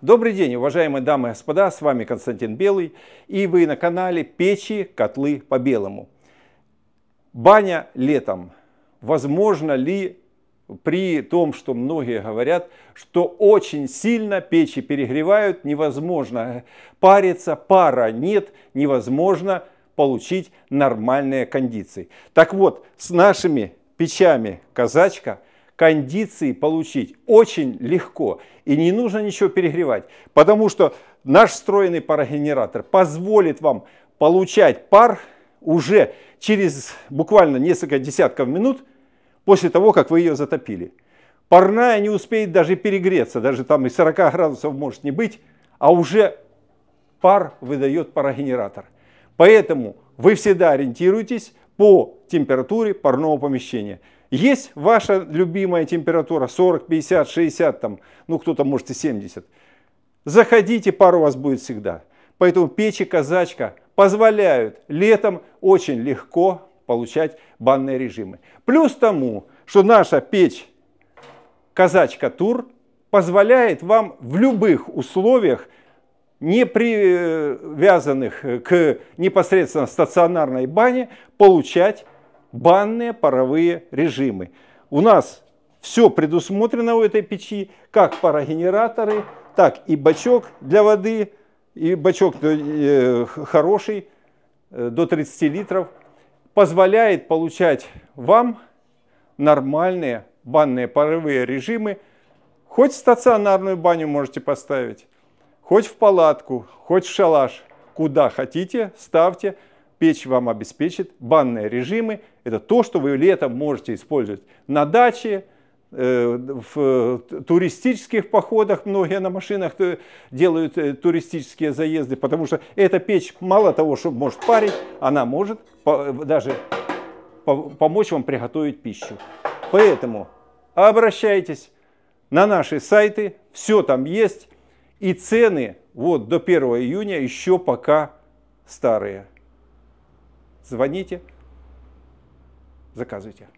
Добрый день, уважаемые дамы и господа, с вами Константин Белый, и вы на канале «Печи, котлы по-белому». Баня летом. Возможно ли при том, что многие говорят, что очень сильно печи перегревают, невозможно париться, пара нет, невозможно получить нормальные кондиции. Так вот, с нашими печами казачка – кондиции получить очень легко. И не нужно ничего перегревать, потому что наш встроенный парогенератор позволит вам получать пар уже через буквально несколько десятков минут после того, как вы ее затопили. Парная не успеет даже перегреться, даже там и 40 градусов может не быть, а уже пар выдает парогенератор. Поэтому вы всегда ориентируйтесь по температуре парного помещения. Есть ваша любимая температура 40, 50, 60, там, ну кто-то может и 70. Заходите, пару у вас будет всегда. Поэтому печи казачка позволяют летом очень легко получать банные режимы. Плюс тому, что наша печь казачка тур позволяет вам в любых условиях не привязанных к непосредственно стационарной бане, получать банные паровые режимы. У нас все предусмотрено у этой печи, как парогенераторы, так и бачок для воды, и бачок э, хороший, э, до 30 литров, позволяет получать вам нормальные банные паровые режимы. Хоть стационарную баню можете поставить, хоть в палатку, хоть в шалаш, куда хотите, ставьте печь вам обеспечит банные режимы. Это то, что вы летом можете использовать на даче, э, в туристических походах многие на машинах э, делают э, туристические заезды, потому что эта печь мало того, что может парить, она может даже помочь вам приготовить пищу. Поэтому обращайтесь на наши сайты, все там есть, и цены вот до 1 июня еще пока старые звоните, заказывайте.